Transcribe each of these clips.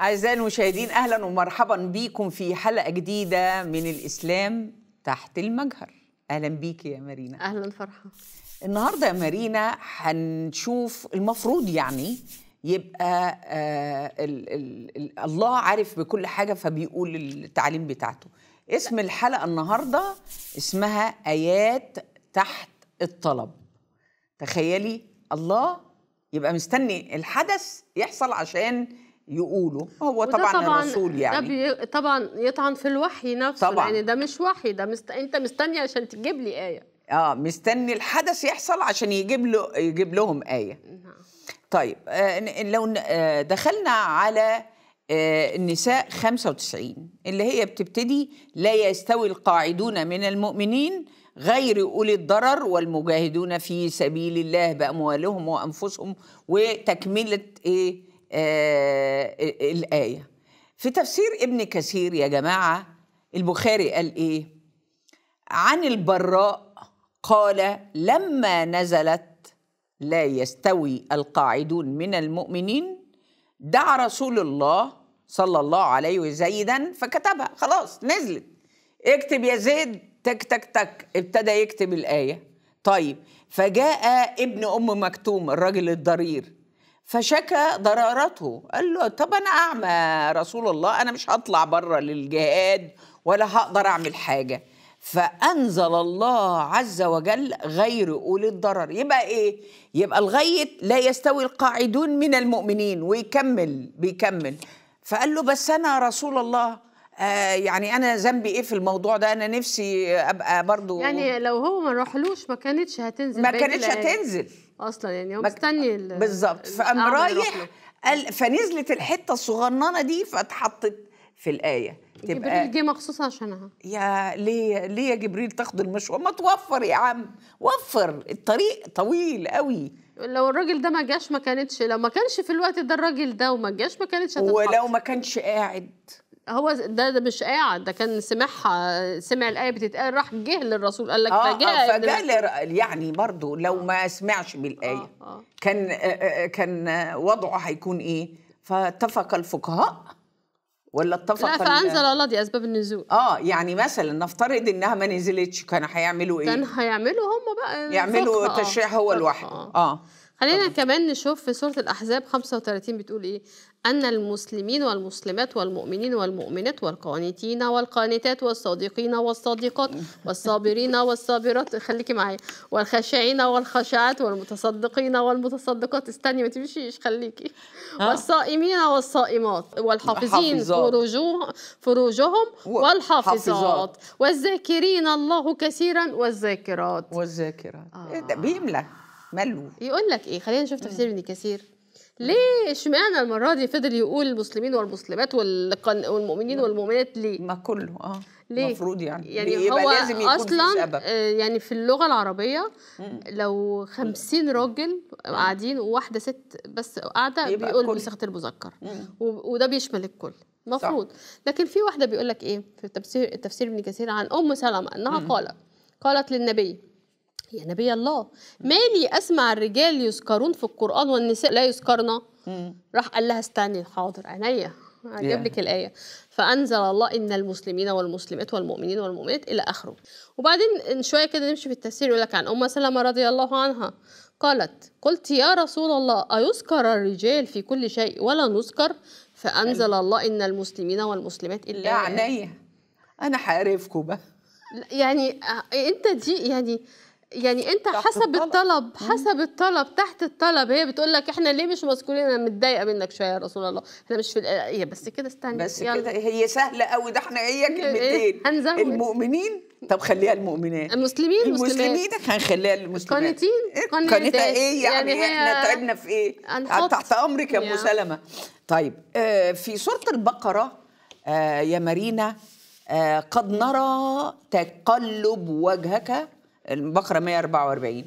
أعزائي المشاهدين أهلا ومرحبا بكم في حلقة جديدة من الإسلام تحت المجهر أهلا بيك يا مارينا أهلا فرحة النهاردة يا مارينا هنشوف المفروض يعني يبقى آه الـ الـ الـ الله عارف بكل حاجة فبيقول التعليم بتاعته اسم الحلقة النهاردة اسمها آيات تحت الطلب تخيلي الله يبقى مستني الحدث يحصل عشان يقولوا هو طبعا, طبعا الرسول يعني ده طبعا يطعن في الوحي نفسه طبعا يعني ده مش وحي ده مست... انت مستني عشان تجيب لي ايه اه مستني الحدث يحصل عشان يجيب له يجيب لهم ايه نعم. طيب آه لو آه دخلنا على آه النساء 95 اللي هي بتبتدي لا يستوي القاعدون من المؤمنين غير أولي الضرر والمجاهدون في سبيل الله بأموالهم وأنفسهم وتكملة إيه آه، الآية في تفسير ابن كثير يا جماعة البخاري قال إيه عن البراء قال لما نزلت لا يستوي القاعدون من المؤمنين دعا رسول الله صلى الله عليه زيدا فكتبها خلاص نزلت اكتب يا زيد تك تك تك ابتدى يكتب الآية طيب فجاء ابن أم مكتوم الرجل الضرير فشكى ضرارته قال له طب انا اعمى يا رسول الله انا مش هطلع بره للجهاد ولا هقدر اعمل حاجه فانزل الله عز وجل غير اولي الضرر يبقى ايه يبقى الغيت لا يستوي القاعدون من المؤمنين ويكمل بيكمل فقال له بس انا رسول الله آه يعني انا ذنبي ايه في الموضوع ده انا نفسي ابقى برضو يعني لو هو ما رحلوش ما كانتش هتنزل ما كانتش هتنزل اصلا يعني هو مستني بالظبط فقام رايح فنزلت الحته الصغننه دي فاتحطت في الايه تبقى جبريل جه مخصوص عشانها يا ليه ليه يا جبريل تاخد المشوار ما توفر يا عم وفر الطريق طويل قوي لو الراجل ده ما جاش ما كانتش لو ما كانش في الوقت ده الراجل ده وما جاش ما كانتش هتتحط ولو ما كانش قاعد هو ده, ده مش قاعد ده كان سمعها سمع الايه بتتقال راح جه للرسول قال لك آه آه فجاء يعني برضه لو ما سمعش بالايه آه آه كان آه, آه،, آه، كان آه، وضعه هيكون ايه؟ فاتفق الفقهاء ولا اتفق لا فانزل الله دي اسباب النزول اه يعني مثلا نفترض انها ما نزلتش كانوا هيعملوا ايه؟ كان هيعملوا هم بقى يعملوا تشريع هو لوحده اه, آه. خلينا كمان نشوف في سوره الاحزاب 35 بتقول ايه أن المسلمين والمسلمات والمؤمنين والمؤمنات والقانتين والقانتات والصادقين والصادقات والصابرين والصابرات خليكي معايا والخاشعين والخاشعات والمتصدقين والمتصدقات استني ما تمشيش خليكي والصائمين والصائمات والحافظين فروجهم فروجهم والحافظات والذاكرين الله كثيرا والذاكرات والذاكرات آه. إيه بيملى ملو يقول لك ايه خلينا نشوف تفسير ابن كثير ليه اشمعنى المره دي فضل يقول المسلمين والمسلمات والمؤمنين والمؤمنات ليه ما كله اه ليه؟ المفروض يعني يعني هو لازم يكون اصلا في آه، يعني في اللغه العربيه لو خمسين راجل قاعدين وواحده ست بس قاعده بيقول بصيغه المذكر وده بيشمل الكل المفروض لكن في واحده بيقول لك ايه في التفسير التفسير ابن كثير عن ام سلمه انها قالت قالت للنبي يا نبي الله مالي اسمع الرجال يذكرون في القران والنساء لا يذكرن راح قال لها استني حاضر عينيا هجيب لك الايه فانزل الله ان المسلمين والمسلمات والمؤمنين والمؤمنات الى اخره وبعدين شويه كده نمشي في التفسير يقول لك عن ام سلمه رضي الله عنها قالت قلت يا رسول الله ايذكر الرجال في كل شيء ولا نذكر فانزل يعني الله ان المسلمين والمسلمات الا لا عينيا انا حعرفكم بقى يعني انت دي يعني يعني انت حسب الطلب. الطلب حسب الطلب تحت الطلب هي بتقول لك احنا ليه مش مذكورين انا متضايقه منك شويه يا رسول الله احنا مش في الآية آه، بس كده استنى بس كده هي سهله قوي ده احنا هي إيه إيه، إيه، كلمتين ايه؟ المؤمنين طب خليها المؤمنات المسلمين المسلمين هنخليها للمسلمين قانتين قانتها ايه يعني, يعني احنا تعبنا في ايه تحت امرك يا ام سلمه طيب آه في سوره البقره آه يا مارينا آه قد نرى تقلب وجهك البقرة 144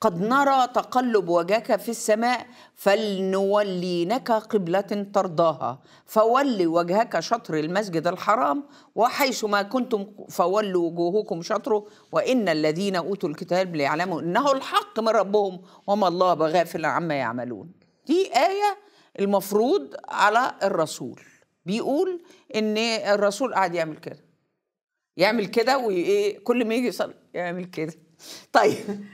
قد نرى تقلب وجهك في السماء فلنولينك قبلة ترضاها فول وجهك شطر المسجد الحرام وحيث ما كنتم فولوا وجوهكم شطره وإن الذين أوتوا الكتاب ليعلموا أنه الحق من ربهم وما الله بغافل عما يعملون دي آية المفروض على الرسول بيقول ان الرسول قاعد يعمل كده يعمل كده وكل إيه، ما يجي يصلي يعمل كده طيب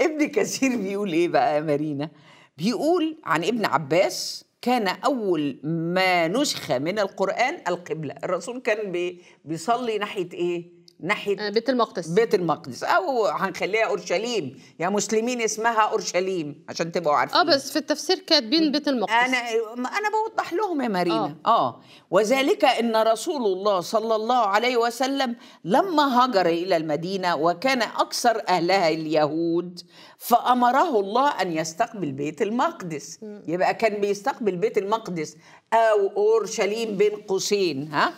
ابن كثير بيقول ايه بقى يا مارينا بيقول عن ابن عباس كان اول ما نسخ من القران القبله الرسول كان بيصلي ناحيه ايه ناحيه آه، بيت المقدس بيت المقدس او هنخليها اورشليم يا مسلمين اسمها اورشليم عشان تبقوا عارفين اه بس في التفسير كاتبين بيت المقدس انا انا بوضح لهم يا مارينا اه, آه. وذلك ان رسول الله صلى الله عليه وسلم لما هاجر الى المدينه وكان اكثر اهلها اليهود فامره الله ان يستقبل بيت المقدس يبقى كان بيستقبل بيت المقدس او اورشليم بين قوسين ها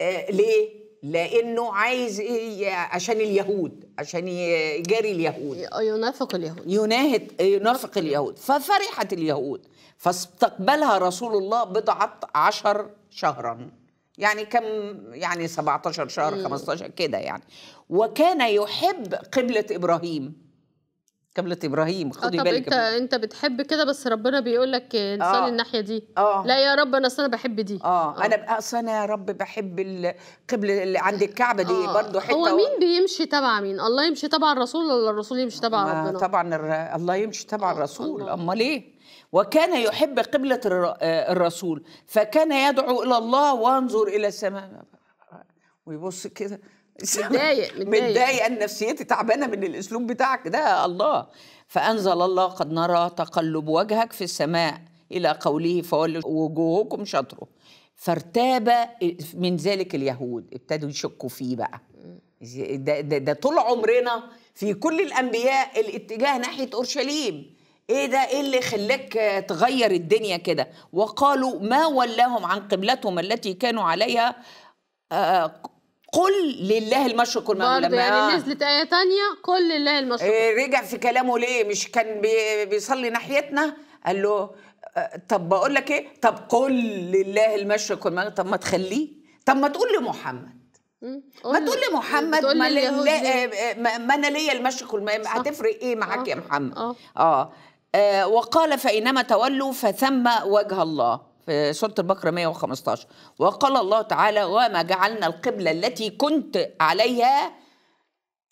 آه ليه لانه عايز ايه عشان اليهود عشان يجاري اليهود ينافق اليهود يناهد ينافق اليهود ففرحت اليهود فاستقبلها رسول الله بضعة عشر شهرا يعني كم يعني 17 شهر 15 كده يعني وكان يحب قبلة إبراهيم قبلة ابراهيم آه، خدي بالك انت جبلة. انت بتحب كده بس ربنا بيقول لك نصلي آه. الناحيه دي آه. لا يا رب انا اصل انا بحب دي اه, آه. انا اصل انا يا رب بحب القبله اللي عند الكعبه دي آه. برضو حته هو مين و... بيمشي تبع مين الله يمشي تبع الرسول ولا الرسول يمشي تبع ربنا طبعا الر... الله يمشي تبع آه. الرسول امال ايه وكان يحب قبلة آه، الرسول فكان يدعو إلى الله وانظر إلى السماء ويبص كده متضايق متضايق انا نفسيتي تعبانه من الاسلوب بتاعك ده الله فانزل الله قد نرى تقلب وجهك في السماء الى قوله فولوا وجوهكم شطره فارتاب من ذلك اليهود ابتدوا يشكوا فيه بقى ده, ده, ده طول عمرنا في كل الانبياء الاتجاه ناحيه اورشليم ايه ده ايه اللي خلاك تغير الدنيا كده وقالوا ما ولاهم عن قبلتهم التي كانوا عليها آه قل لله المشرق والمغرب برضه يعني نزلت آية تانية قل لله المشرق إيه رجع في كلامه ليه مش كان بي بيصلي ناحيتنا قال له آه، طب بقول لك ايه طب قل لله المشرق والمغرب طب ما تخليه طب ما تقول لمحمد ما تقول لي محمد آه، ما, ما, انا ليا المشرق والمغرب هتفرق ايه معاك آه. يا محمد اه, آه. آه وقال فإنما تولوا فثم وجه الله في سورة البقرة 115 وقال الله تعالى وما جعلنا القبلة التي كنت عليها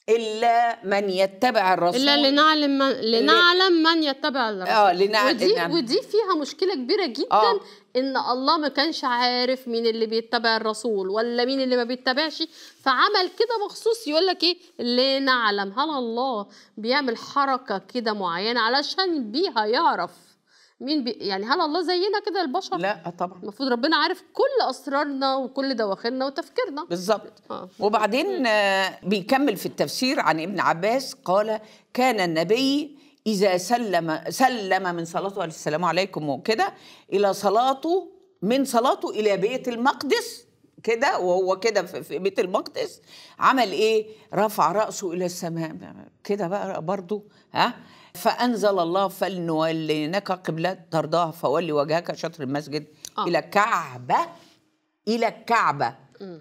إلا من يتبع الرسول إلا لنعلم من, لنعلم من يتبع الرسول آه لنعلم ودي, ودي فيها مشكلة كبيرة جدا آه. ان الله ما كانش عارف مين اللي بيتبع الرسول ولا مين اللي ما بيتبعش فعمل كده مخصوص يقول لك ايه لنعلم هل الله بيعمل حركه كده معينه علشان بيها يعرف مين بي... يعني هل الله زينا كده البشر؟ لا طبعا المفروض ربنا عارف كل اسرارنا وكل دواخلنا وتفكيرنا بالظبط آه. وبعدين آه، بيكمل في التفسير عن ابن عباس قال كان النبي اذا سلم سلم من صلاته السلام عليكم وكده الى صلاته من صلاته الى بيت المقدس كده وهو كده في بيت المقدس عمل ايه رفع راسه الى السماء كده بقى برضه ها فأنزل الله فلنولينك قبلة ترضاها فولي وجهك شطر المسجد آه. إلى كعبة إلى الكعبة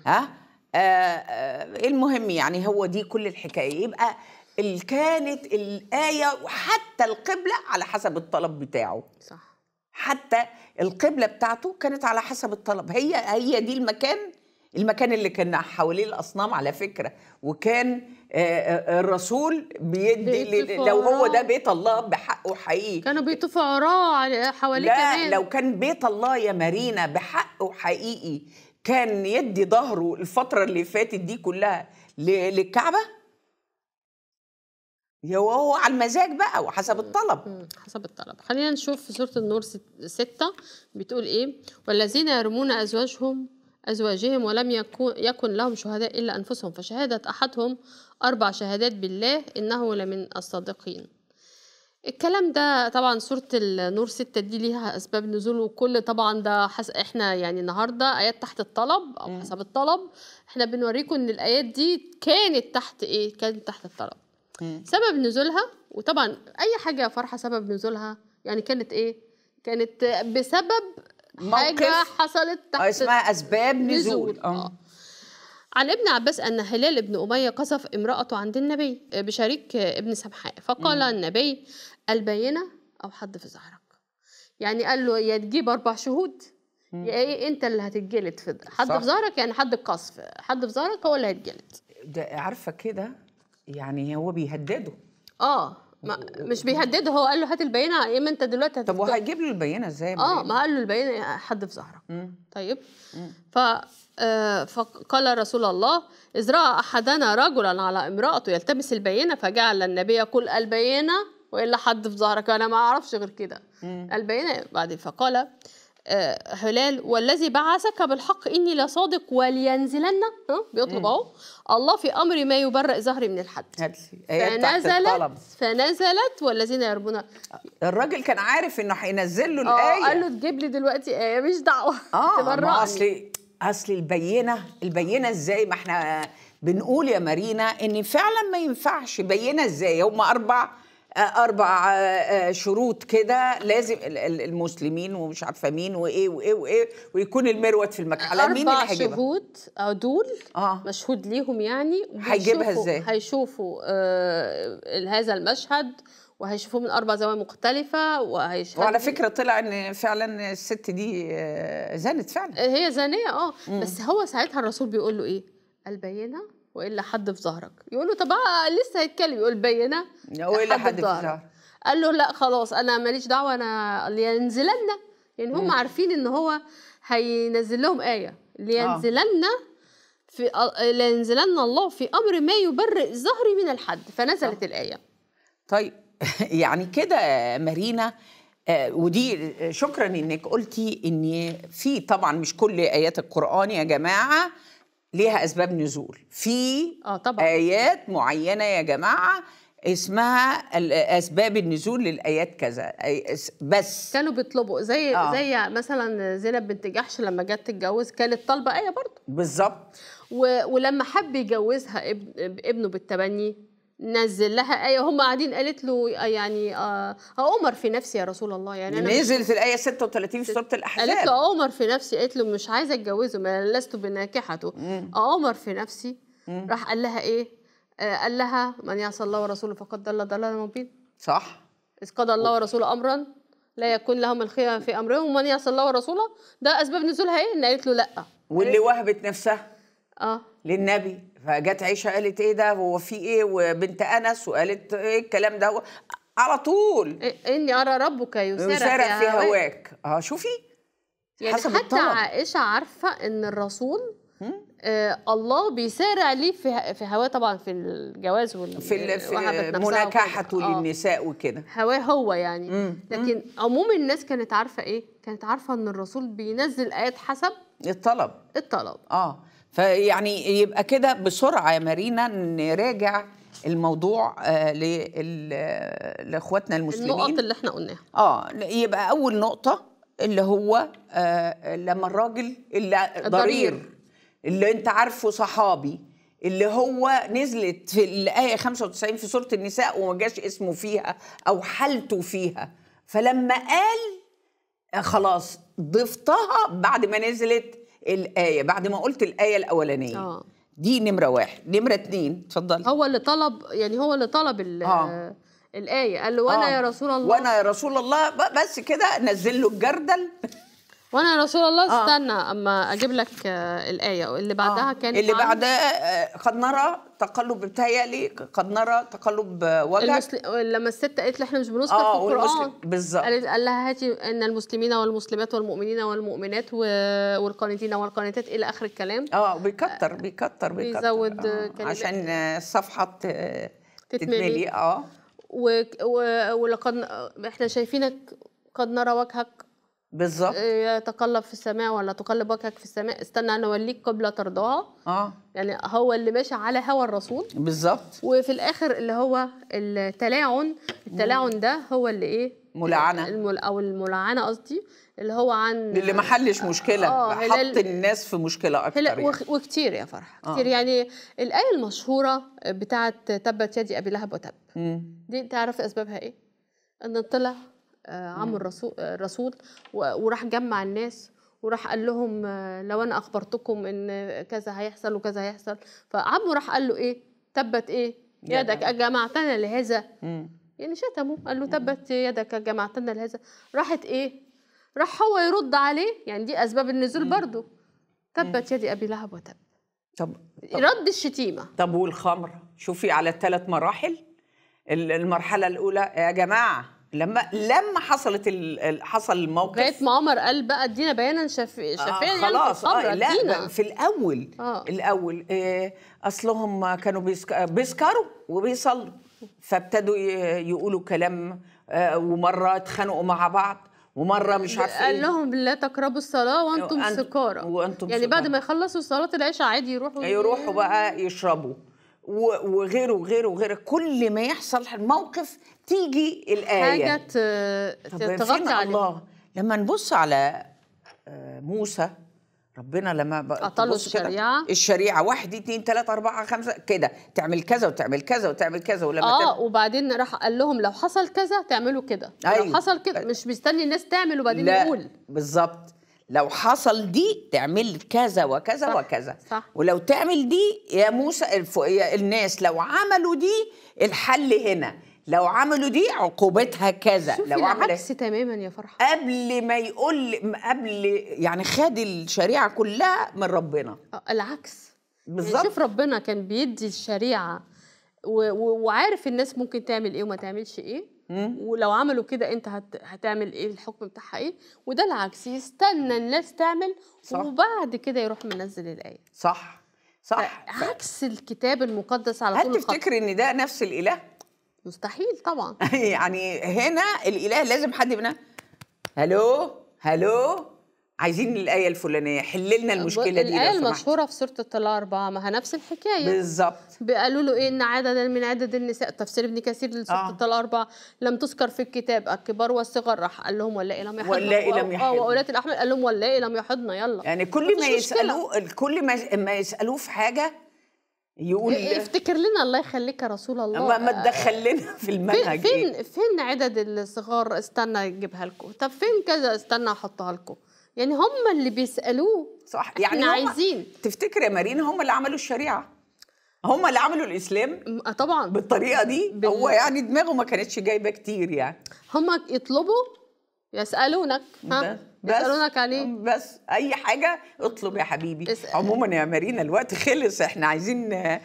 ها آه آه المهم يعني هو دي كل الحكاية يبقى كانت الآية وحتى القبلة على حسب الطلب بتاعه صح حتى القبلة بتاعته كانت على حسب الطلب هي هي دي المكان المكان اللي كان حواليه الاصنام على فكره وكان آه، آه، الرسول بيدي لو هو ده بيت الله بحقه حقيقي كانوا بيطوفوا وراه حواليه لا كمان. لو كان بيت الله يا مارينا بحقه حقيقي كان يدي ظهره الفتره اللي فاتت دي كلها للكعبه هو على المزاج بقى وحسب الطلب حسب الطلب خلينا نشوف في سوره النور ستة بتقول ايه والذين يرمون ازواجهم أزواجهم ولم يكن يكن لهم شهداء إلا أنفسهم فشهادة أحدهم أربع شهادات بالله إنه لمن الصادقين الكلام ده طبعا سورة النور ستة دي ليها أسباب نزول وكل طبعا ده حس... احنا يعني النهاردة آيات تحت الطلب أو حسب الطلب احنا بنوريكم إن الآيات دي كانت تحت إيه؟ كانت تحت الطلب سبب نزولها وطبعا أي حاجة فرحة سبب نزولها يعني كانت إيه؟ كانت بسبب حاجه حصلت تحت اسمها اسباب نزول, نزول. آه. آه. عن ابن عباس أن هلال بن أمية قصف امرأته عند النبي آه، بشريك ابن سبحاء فقال مم. النبي البينة أو حد في ظهرك يعني قال له يا تجيب أربع شهود يا إيه أنت اللي هتتجلد في ده. حد صح. في ظهرك يعني حد القصف حد في ظهرك هو اللي هيتجلد ده عارفة كده يعني هو بيهدده آه ما مش بيهدده هو قال له هات البينه يا اما انت دلوقتي هتفتح. طب وهيجيب له البينه ازاي اه ما قال له البينه حد في ظهرك طيب ف آه، فقال رسول الله إذ رأى أحدنا رجلا على امرأته يلتمس البينة فجعل النبي يقول البينة وإلا حد في ظهرك أنا ما أعرفش غير كده البينة بعدين فقال آه، هلال والذي بعثك بالحق اني لصادق ولينزلن بيطلب اهو الله في امر ما يبرئ ظهري من الحد فنزلت فنزلت والذين يربون الراجل كان عارف انه هينزل له آه، الايه قال له تجيب لي دلوقتي ايه مش دعوه اه ما اصل اصل البينه البينه ازاي ما احنا بنقول يا مارينا ان فعلا ما ينفعش بينه ازاي هم اربع اربع آه، آه، شروط كده لازم المسلمين ومش عارفه مين وايه وايه وايه ويكون المروه في المكان على مين اللي هيجيبها شهود آه، دول آه. مشهود ليهم يعني هيجيبها ازاي هيشوفوا آه هذا المشهد وهيشوفوه من اربع زوايا مختلفه وهيشهدوا وعلى فكره طلع ان فعلا الست دي زنت فعلا هي زانيه اه بس هو ساعتها الرسول بيقول له ايه البينه والا حد في ظهرك يقول له طب آه، لسه هيتكلم يقول بينه والا حد, حد في ظهرك قال له لا خلاص انا ماليش دعوه انا لينزلن يعني هم عارفين ان هو هينزل لهم ايه لينزلن آه. في لينزلن الله في امر ما يبرئ ظهري من الحد فنزلت آه. الايه طيب يعني كده مارينا ودي شكرا انك قلتي ان في طبعا مش كل ايات القران يا جماعه ليها اسباب نزول في آه طبعا. ايات معينه يا جماعه اسمها اسباب النزول للايات كذا بس كانوا بيطلبوا زي آه. زي مثلا زينب بنت جحش لما جت تتجوز كانت طالبه ايه برضه بالظبط ولما حب يجوزها ابن ابنه بالتبني نزل لها آية هم قاعدين قالت له آه، يعني آه أؤمر آه، في نفسي يا رسول الله يعني أنا نزل في الآية 36 في سورة الأحزاب قالت له أؤمر آه، في نفسي قالت له مش عايزة أتجوزه ما لست بناكحته أؤمر في نفسي راح قال لها إيه؟ قال لها من يعصى الله ورسوله فقد ضل ضلالا مبينا صح إذ قضى الله ورسوله أمرا لا يكون لهم الخيار في أمرهم ومن يعصى الله ورسوله ده أسباب نزولها إيه؟ إن قالت له لأ واللي وهبت نفسها اه للنبي فجت عيشه قالت ايه ده هو في ايه وبنت انس وقالت ايه الكلام ده على طول اني إيه- إيه ارى ربك يسارع في, في هواك اه شوفي يعني حسب حتى الطلب. عائشه عارفه ان الرسول آه الله بيسارع ليه في في هواه طبعا في الجواز وال في, في مناكحته آه. للنساء وكده هواه هو يعني مم. لكن عموم الناس كانت عارفه ايه كانت عارفه ان الرسول بينزل ايات حسب الطلب الطلب اه فيعني يبقى كده بسرعه يا مارينا نراجع الموضوع آه، لاخواتنا المسلمين النقط اللي احنا قلناها اه يبقى اول نقطه اللي هو آه، لما الراجل اللي ضرير اللي انت عارفه صحابي اللي هو نزلت في الآية 95 في سورة النساء وما جاش اسمه فيها أو حالته فيها فلما قال خلاص ضفتها بعد ما نزلت الايه بعد ما قلت الايه الاولانيه آه. دي نمره واحد نمره اتنين اتفضلي هو اللي طلب يعني هو اللي طلب آه. الايه قال له وانا آه. يا رسول الله وانا يا رسول الله بس كده نزل له الجردل وانا يا رسول الله آه. استنى آه. اما اجيب لك آه، الايه اللي آه. بعدها آه. كان اللي بعدها قد نرى تقلب بتهيألي قد نرى تقلب وجهك المسل... لما الست قالت لي احنا مش بنذكر آه في القران بالظبط قالت قال لها هاتي ان المسلمين والمسلمات والمؤمنين والمؤمنات و... والقانتين والقانتات الى اخر الكلام اه بيكتر بيكتر بيكتر بيزود آه. عشان الصفحه تتملي اه و... و... ولقد احنا شايفينك قد نرى وجهك بالظبط إيه، يتقلب في السماء ولا تقلب وجهك في السماء استنى انا اوليك قبله ترضاها اه يعني هو اللي ماشي على هوى الرسول بالظبط وفي الاخر اللي هو التلاعن التلاعن ده هو اللي ايه ملعنه المل... او الملعنه قصدي اللي هو عن اللي ما حلش مشكله آه حط هلال... الناس في مشكله اكتر هلال... يعني. وكتير يا فرح آه. كتير آه. يعني الايه المشهوره بتاعه تبت يدي ابي لهب وتب مم. دي انت عارف اسبابها ايه ان طلع عم الرسول, الرسول وراح جمع الناس وراح قال لهم آه، لو انا اخبرتكم ان كذا هيحصل وكذا هيحصل فعمه راح قال له ايه تبت ايه يدك جمعتنا لهذا يعني شتمه قال له تبت يدك جمعتنا لهذا راحت ايه راح هو يرد عليه يعني دي اسباب النزول برضه تبت يدي ابي لهب وتب طب, طب رد الشتيمه طب والخمر شوفي على الثلاث مراحل المرحله الاولى يا جماعه لما لما حصلت حصل الموقف لغايه ما عمر قال بقى ادينا بيانا شفيع شفيع آه يعني خلاص يعني آه لا في الاول آه. الاول آه اصلهم كانوا بيسكروا وبيصلوا فابتدوا يقولوا كلام آه ومره اتخانقوا مع بعض ومره مش عارفه قال إيه. لهم لا تقربوا الصلاه وانتم أنت... سكارى وانتم يعني سكارة. بعد ما يخلصوا صلاه العشاء عادي يروحوا يروحوا بقى يشربوا وغيره وغيره وغيره كل ما يحصل موقف تيجي الآية حاجة تغطي عليها الله لما نبص على آه، موسى ربنا لما أطلوا الشريعة الشريعة واحد اتنين تلاتة أربعة خمسة كده تعمل كذا وتعمل كذا وتعمل كذا ولما اه تعمل... وبعدين راح قال لهم لو حصل كذا تعملوا كده أيوه. لو حصل كده مش مستني الناس تعمل وبعدين لا يقول بالظبط لو حصل دي تعمل كذا وكذا صح وكذا صح ولو تعمل دي يا موسى الناس لو عملوا دي الحل هنا لو عملوا دي عقوبتها كذا شوفي لو عمل عكس تماما يا فرحه قبل ما يقول قبل يعني خد الشريعه كلها من ربنا آه، العكس يعني بالظبط يعني شوف ربنا كان بيدي الشريعه و... و... وعارف الناس ممكن تعمل ايه وما تعملش ايه ولو عملوا كده انت هت... هتعمل ايه الحكم بتاعها ايه وده العكس يستنى الناس تعمل صح. وبعد كده يروح منزل الايه صح صح عكس الكتاب المقدس على طول هل تفتكري ان ده نفس الاله مستحيل طبعا يعني هنا الاله لازم حد يبقى هلو هلو عايزين الايه الفلانيه حل لنا المشكله دي الايه المشهوره في سوره الاربعه ما هي نفس الحكايه بالظبط قالوا له ايه ان عددا من عدد النساء تفسير ابن كثير لسوره آه. الاربعه لم تذكر في الكتاب الكبار والصغار راح قال لهم واللائي لم يحضن واللائي لم آه، يحضن اه واولاد الاحمد قال لهم واللائي لم يحضن يلا يعني كل ما يسالوه كل ما يسالوه في حاجه يقول إيه، افتكر لنا الله يخليك يا رسول الله ما تدخل لنا في المنهج فين إيه؟ فين عدد الصغار استنى اجيبها لكم طب فين كذا استنى احطها لكم يعني هم اللي بيسالوه صح يعني احنا عايزين تفتكر يا مارينا هم اللي عملوا الشريعه هم اللي عملوا الاسلام آه، طبعا بالطريقه دي بال... هو يعني دماغه ما كانتش جايبه كتير يعني هم يطلبوا يسألونك ها بس يسألونك عليه بس أي حاجة اطلب يا حبيبي اسأل. عموما يا مارينا الوقت خلص احنا عايزين آه،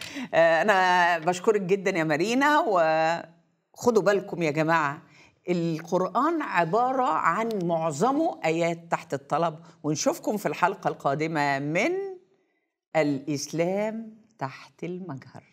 أنا بشكرك جدا يا مارينا وخدوا بالكم يا جماعة القرآن عبارة عن معظمه آيات تحت الطلب ونشوفكم في الحلقة القادمة من الإسلام تحت المجهر